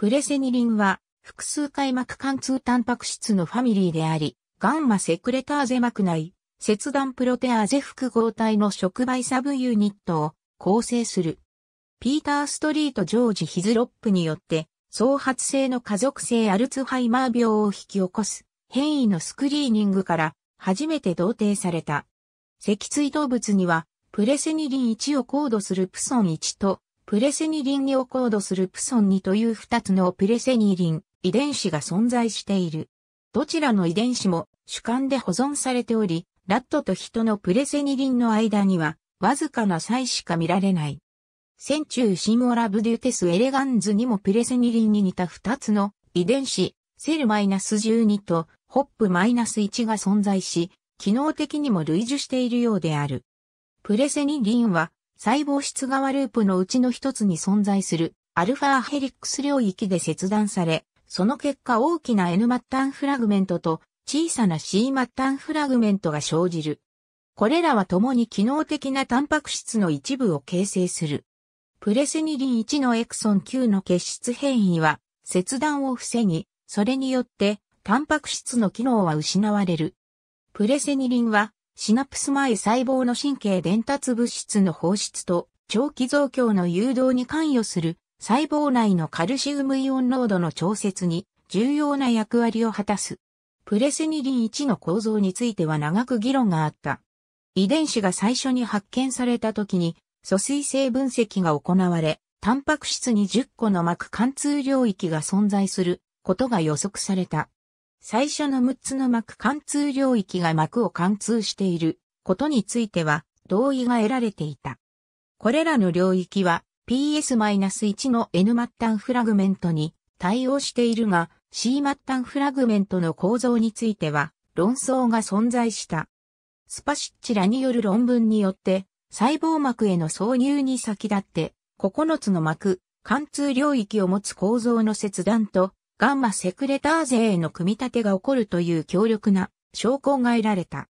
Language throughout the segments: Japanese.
プレセニリンは、複数回膜貫通タンパク質のファミリーであり、ガンマセクレターゼ膜内、切断プロテアーゼ複合体の触媒サブユニットを構成する。ピーター・ストリート・ジョージ・ヒズロップによって、創発性の家族性アルツハイマー病を引き起こす変異のスクリーニングから初めて同定された。脊椎動物にはプレセニリン1を高度するプソン1とプレセニリンにをコードするプソン2という2つのプレセニリン遺伝子が存在している。どちらの遺伝子も主観で保存されており、ラットと人のプレセニリンの間にはわずかな差異しか見られない。センチューシモラブデュテスエレガンズにもプレセニリンに似た2つの遺伝子、セル -12 とホップ -1 が存在し、機能的にも類似しているようである。プレセニリンは細胞質側ループのうちの一つに存在するアルファヘリックス領域で切断され、その結果大きな N 末端フラグメントと小さな C 末端フラグメントが生じる。これらは共に機能的なタンパク質の一部を形成する。プレセニリン1のエクソン9の結質変異は切断を防ぎ、それによってタンパク質の機能は失われる。プレセニリンはシナプス前細胞の神経伝達物質の放出と長期増強の誘導に関与する細胞内のカルシウムイオン濃度の調節に重要な役割を果たす。プレセニリン1の構造については長く議論があった。遺伝子が最初に発見された時に、疎水性分析が行われ、タンパク質に10個の膜貫通領域が存在することが予測された。最初の6つの膜貫通領域が膜を貫通していることについては同意が得られていた。これらの領域は PS-1 の N 末端フラグメントに対応しているが C 末端フラグメントの構造については論争が存在した。スパシッチらによる論文によって細胞膜への挿入に先立って9つの膜、貫通領域を持つ構造の切断とガンマセクレターゼへの組み立てが起こるという強力な証拠が得られた。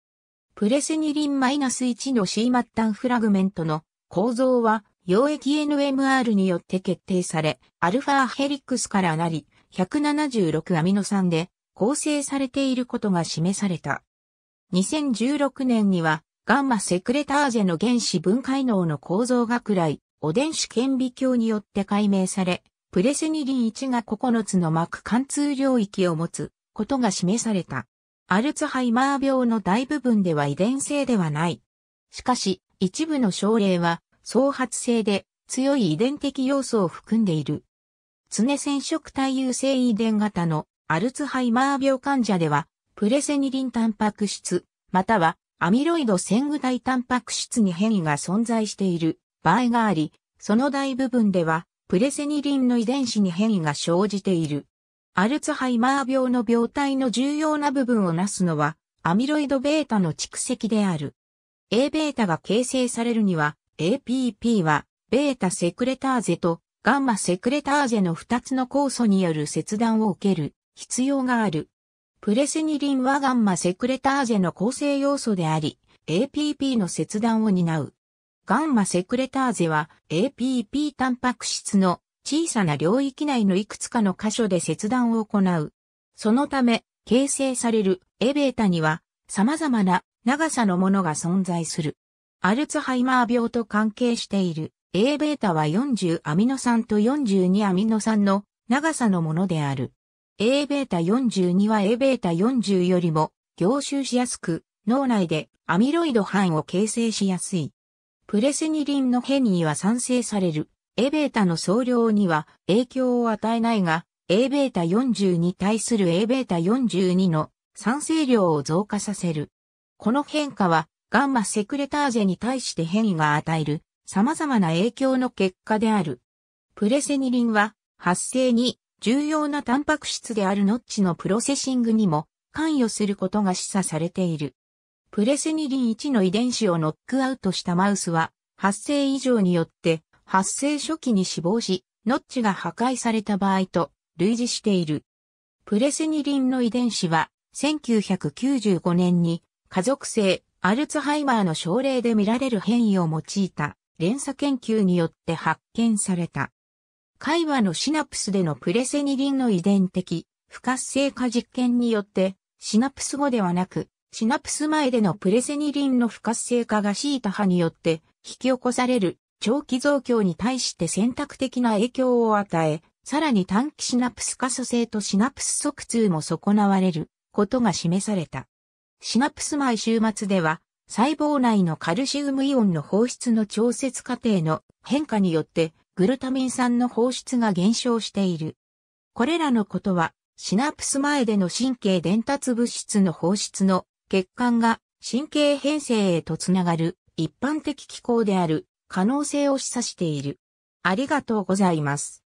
プレセニリン -1 の C 末端フラグメントの構造は溶液 NMR によって決定され、アルファヘリックスからなり、176アミノ酸で構成されていることが示された。2016年には、ガンマセクレターゼの原子分解能の構造が暗い、お電子顕微鏡によって解明され、プレセニリン1が9つの膜貫通領域を持つことが示された。アルツハイマー病の大部分では遺伝性ではない。しかし、一部の症例は創発性で強い遺伝的要素を含んでいる。常染色体優性遺伝型のアルツハイマー病患者では、プレセニリンタンパク質、またはアミロイド線具体タンパク質に変異が存在している場合があり、その大部分ではプレセニリンの遺伝子に変異が生じている。アルツハイマー病の病態の重要な部分をなすのは、アミロイド β の蓄積である。Aβ が形成されるには、APP は、β セクレターゼとガンマセクレターゼの2つの酵素による切断を受ける必要がある。プレセニリンはガンマセクレターゼの構成要素であり、APP の切断を担う。ガンマセクレターゼは APP タンパク質の小さな領域内のいくつかの箇所で切断を行う。そのため、形成される Aβ には様々な長さのものが存在する。アルツハイマー病と関係している Aβ は40アミノ酸と42アミノ酸の長さのものである。Aβ42 は Aβ40 よりも凝集しやすく、脳内でアミロイド範囲を形成しやすい。プレセニリンの変異は産生される。Aβ の総量には影響を与えないが、Aβ40 に対する Aβ42 の賛成量を増加させる。この変化は、ガンマセクレターゼに対して変異が与える様々な影響の結果である。プレセニリンは、発生に重要なタンパク質であるノッチのプロセシングにも関与することが示唆されている。プレセニリン1の遺伝子をノックアウトしたマウスは、発生異常によって発生初期に死亡し、ノッチが破壊された場合と類似している。プレセニリンの遺伝子は、1995年に家族性アルツハイマーの症例で見られる変異を用いた連鎖研究によって発見された。海馬のシナプスでのプレセニリンの遺伝的不活性化実験によって、シナプス後ではなく、シナプス前でのプレセニリンの不活性化がシータ波によって引き起こされる長期増強に対して選択的な影響を与え、さらに短期シナプス可塑性とシナプス速通も損なわれることが示された。シナプス前週末では、細胞内のカルシウムイオンの放出の調節過程の変化によってグルタミン酸の放出が減少している。これらのことはシナプス前での神経伝達物質の放出の血管が神経変性へとつながる一般的機構である可能性を示唆している。ありがとうございます。